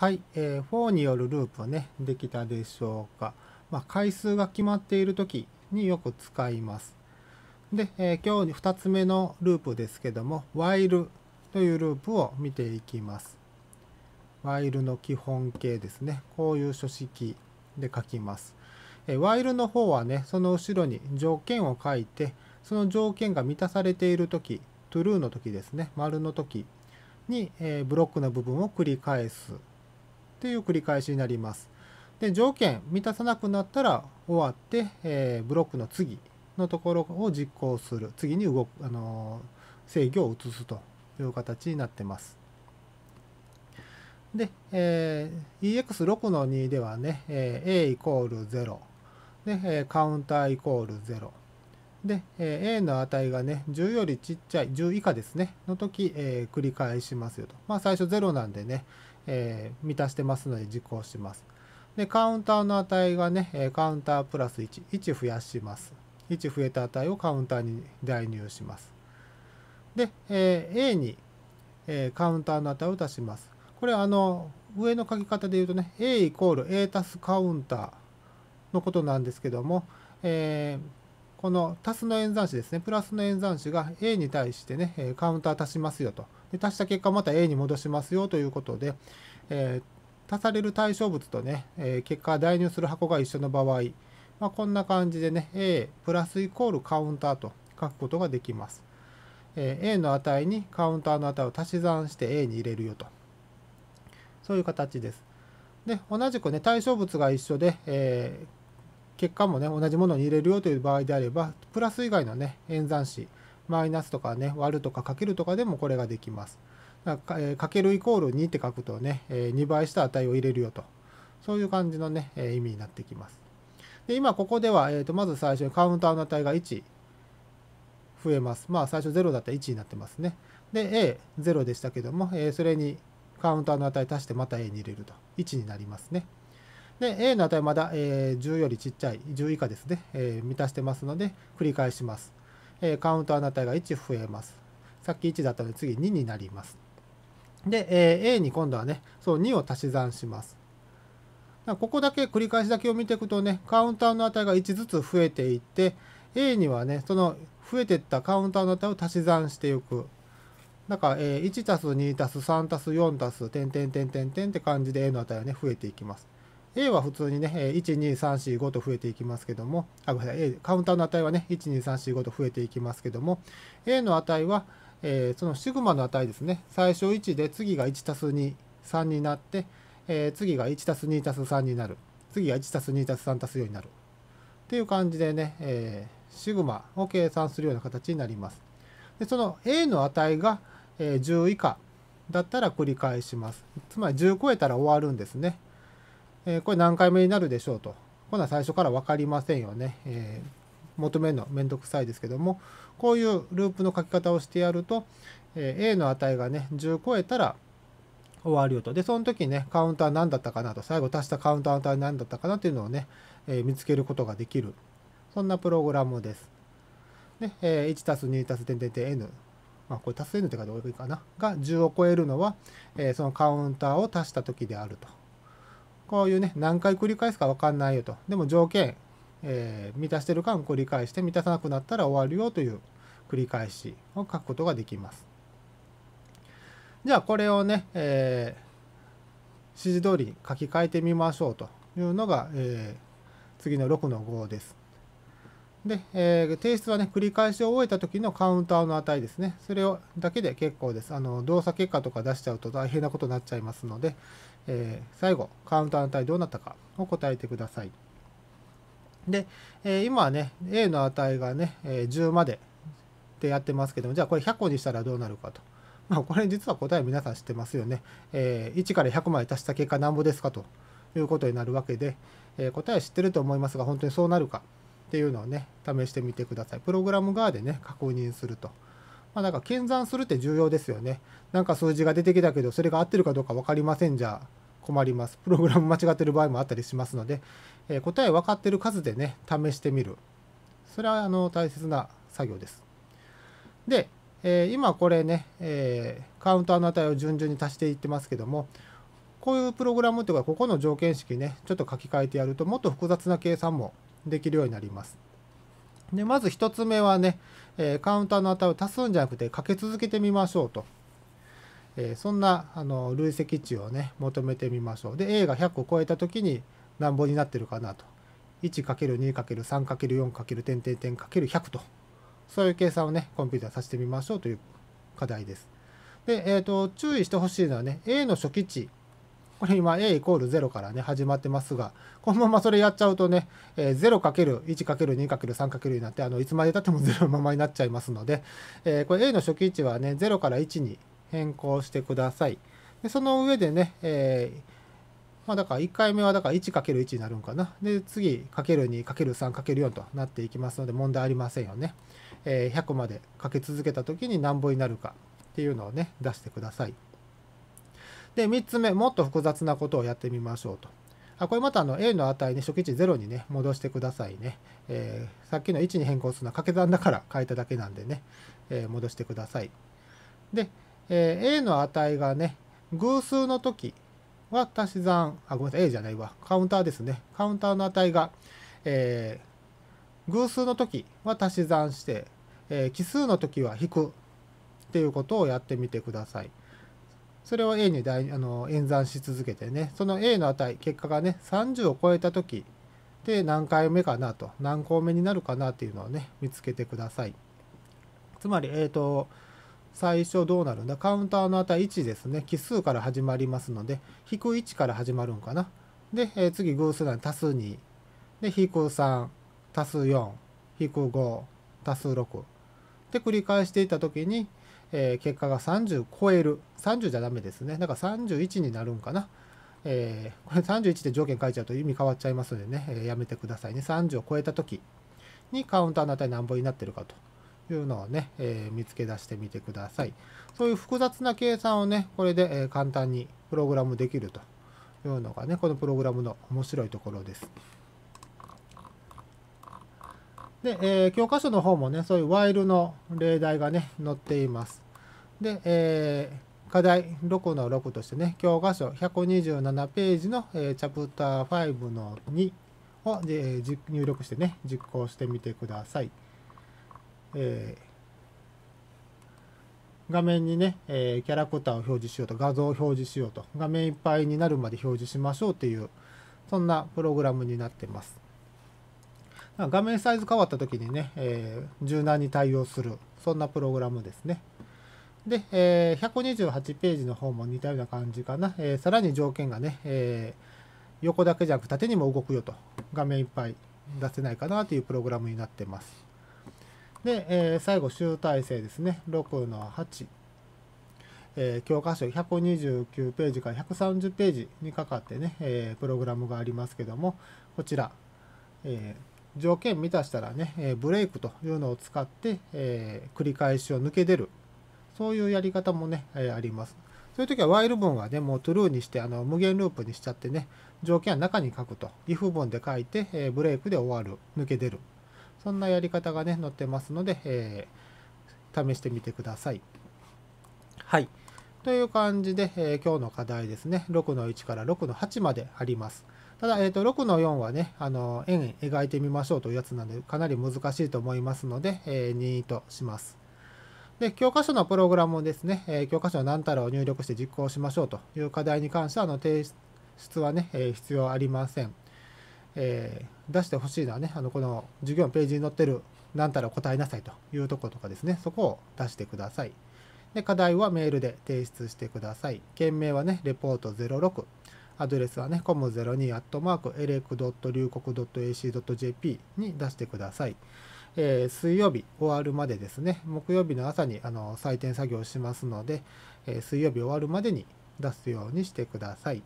はい、えー、4によるループね、できたでしょうか。まあ、回数が決まっている時によく使います。で、えー、今日2つ目のループですけども、while というループを見ていきます。while の基本形ですね。こういう書式で書きます。えー、while の方はね、その後ろに条件を書いて、その条件が満たされている時、true の時ですね、丸の時に、えー、ブロックの部分を繰り返すっていう繰り返しになります。で条件満たさなくなったら終わって、えー、ブロックの次のところを実行する次に動く、あのー、制御を移すという形になってます。で、えー、EX6 の2ではね、えー、A イコール0で、えー、カウンターイコール0で、えー、A の値がね10よりちっちゃい10以下ですねの時、えー、繰り返しますよとまあ最初0なんでねえー、満たしてますので実行します。で、カウンターの値がね、カウンタープラス1、1増やします。1増えた値をカウンターに代入します。で、えー、A に、えー、カウンターの値を足します。これ、あの、上の書き方で言うとね、A イコール A 足すカウンターのことなんですけども、えーこの足すの演算子ですね、プラスの演算子が A に対してね、カウンター足しますよと。で足した結果また A に戻しますよということで、えー、足される対象物とね、え結果代入する箱が一緒の場合、まあ、こんな感じでね、A プラスイコールカウンターと書くことができます。え A の値にカウンターの値を足し算して A に入れるよと。そういう形です。で、同じくね、対象物が一緒で、えー結果もね、同じものに入れるよという場合であれば、プラス以外のね、演算子、マイナスとかね、割るとかかけるとかでもこれができます。だか,、えー、かけるイコール2って書くとね、えー、2倍した値を入れるよと。そういう感じのね、えー、意味になってきます。で、今ここでは、えーと、とまず最初にカウンターの値が1増えます。まあ最初0だったら1になってますね。で、A0 でしたけども、えー、それにカウンターの値足してまた A に入れると1になりますね。で、A の値はまだ、え10よりちっちゃい、10以下ですね、え満たしてますので、繰り返します。えカウンターの値が1増えます。さっき1だったので、次2になります。で、え A に今度はね、そう2を足し算します。ここだけ繰り返しだけを見ていくとね、カウンターの値が1ずつ増えていって、A にはね、その増えていったカウンターの値を足し算していく。なんから、えー、1足す2足す3足す4足す点点点点点って感じで A の値はね、増えていきます。A は普通にね、12345と増えていきますけども、あ、ごめんなさい、A、カウンターの値はね、12345と増えていきますけども、A の値は、えー、そのシグマの値ですね、最初1で次が1たす2、3になって、えー、次が1たす2たす3になる、次が1たす2たす3たす4になる。っていう感じでね、えー、シグマを計算するような形になります。でその A の値が、え10以下だったら繰り返します。つまり10超えたら終わるんですね。えこれ何回目になるでしょうと。こんな最初から分かりませんよね。えー、求めるのめんどくさいですけども、こういうループの書き方をしてやると、えー、A の値がね、10超えたら終わるよと。で、その時ね、カウンター何だったかなと、最後足したカウンターの値何だったかなというのをね、えー、見つけることができる。そんなプログラムです。ね、えー、1 2点 n まあ、これ足す n って書いて多いかな、が10を超えるのは、えそのカウンターを足した時であると。こういうね、何回繰り返すか分かんないよと。でも条件、えー、満たしてる間繰り返して、満たさなくなったら終わるよという繰り返しを書くことができます。じゃあこれをね、えー、指示通りに書き換えてみましょうというのが、えー、次の6の5です。で、えー、提出はね、繰り返しを終えた時のカウンターの値ですね。それをだけで結構です。あの、動作結果とか出しちゃうと大変なことになっちゃいますので、えー、最後、カウンターの値どうなったかを答えてください。で、えー、今はね、A の値がね、え10までってやってますけども、じゃあこれ100個にしたらどうなるかと。まあ、これ実は答え皆さん知ってますよね。え1から100まで足した結果なんぼですかということになるわけで、え答え知ってると思いますが、本当にそうなるか。っていうのをね、試してみてください。プログラム側でね、確認すると。まあ、んか検算するって重要ですよね。なんか数字が出てきたけど、それが合ってるかどうか分かりませんじゃ困ります。プログラム間違ってる場合もあったりしますので、えー、答え分かってる数でね、試してみる。それはあの大切な作業です。で、えー、今これね、えー、カウンターの値を順々に足していってますけども、こういうプログラムというか、ここの条件式ね、ちょっと書き換えてやると、もっと複雑な計算もできるようになります。でまず1つ目はね、えカウンターの値を足すんじゃなくてかけ続けてみましょうと。えそんなあの累積値をね求めてみましょう。で A が100を超えた時に何本になってるかなと。1×2×3×4× 点点点 ×100 と。そういう計算をねコンピューターさせてみましょうという課題です。で、えーと、と注意してほしいのはね A の初期値これ今 a イコール0からね始まってますがこのままそれやっちゃうとね、えー、0×1×2×3× になってあのいつまでたっても0のままになっちゃいますので、えー、これ a の初期位置はね0から1に変更してくださいでその上でね、えーまあ、だから1回目はだから 1×1 になるんかな。で、次、×2×3×4 となっていきますので問題ありませんよね。え100までかけ続けた時に何本になるかっていうのをね、出してください。で、3つ目、もっと複雑なことをやってみましょうと。あこれまたあの A の値ね、初期値0にね、戻してくださいね。えー、さっきの1に変更するのは掛け算だから変えただけなんでね、えー、戻してください。で、えー、A の値がね、偶数の時は足し算、あ、ごめんなさい、A じゃないわ、カウンターですね。カウンターの値が、え偶数の時は足し算して、え奇数の時は引くっていうことをやってみてください。それを A にいあの演算し続けてね、その A の値、結果がね、30を超えたときで何回目かなと、何項目になるかなっていうのをね、見つけてください。つまり、えっ、ー、と、最初どうなるんだカウンターの値1ですね。奇数から始まりますので、引く1から始まるんかな。で、えー、次偶数なんで足す2。で、引く3、足す4、引く5、足す6。で、繰り返していったときに、えー、結果が30超える30じゃダメですねだから31になるんかな、えー、これ31で条件書いちゃうと意味変わっちゃいますのでね、えー、やめてくださいね30を超えた時にカウンターの値何本になってるかというのをね、え見つけ出してみてくださいそういう複雑な計算をねこれで、簡単にプログラムできるというのがねこのプログラムの面白いところですで、えー、教科書の方もね、そういうワイルの例題がね、載っています。で、えー、課題6の6としてね、教科書127ページの、えー、チャプター5の2を、えー、入力してね、実行してみてください。えー、画面にね、えー、キャラクターを表示しようと、画像を表示しようと、画面いっぱいになるまで表示しましょうっていう、そんなプログラムになってます。画面サイズ変わった時にね、えー、柔軟に対応する、そんなプログラムですね。で、えー、128ページの方も似たような感じかな。えー、さらに条件がね、えー、横だけじゃなく縦にも動くよと、画面いっぱい出せないかなというプログラムになってます。で、えー、最後、集大成ですね。6の8。えー、教科書129ページから130ページにかかってね、えー、プログラムがありますけども、こちら、えー条件満たしたらね、えブレイクというのを使って、え繰り返しを抜け出るそういうやり方もね、えありますそういう時はワイル文はねもうトゥルーにしてあの無限ループにしちゃってね条件は中に書くと if 文で書いて、えブレイクで終わる抜け出るそんなやり方がね載ってますので、え試してみてくださいはいという感じで、え今日の課題ですね6の1から6の8までありますただ、えーと、6の4はね、あの円描いてみましょうというやつなので、かなり難しいと思いますので、えー、2とします。で、教科書のプログラムをですね、えー、教科書の何たらを入力して実行しましょうという課題に関しては、あの提出はね、えー、必要ありません。えー、出してほしいのはね、あのこの授業のページに載ってる何たら答えなさいというところとかですね、そこを出してください。で、課題はメールで提出してください。件名はね、レポート06アドレスはね、com02-elec. 流国 .ac.jp に出してください。えー、水曜日終わるまでですね、木曜日の朝にあの採点作業しますので、えー、水曜日終わるまでに出すようにしてください。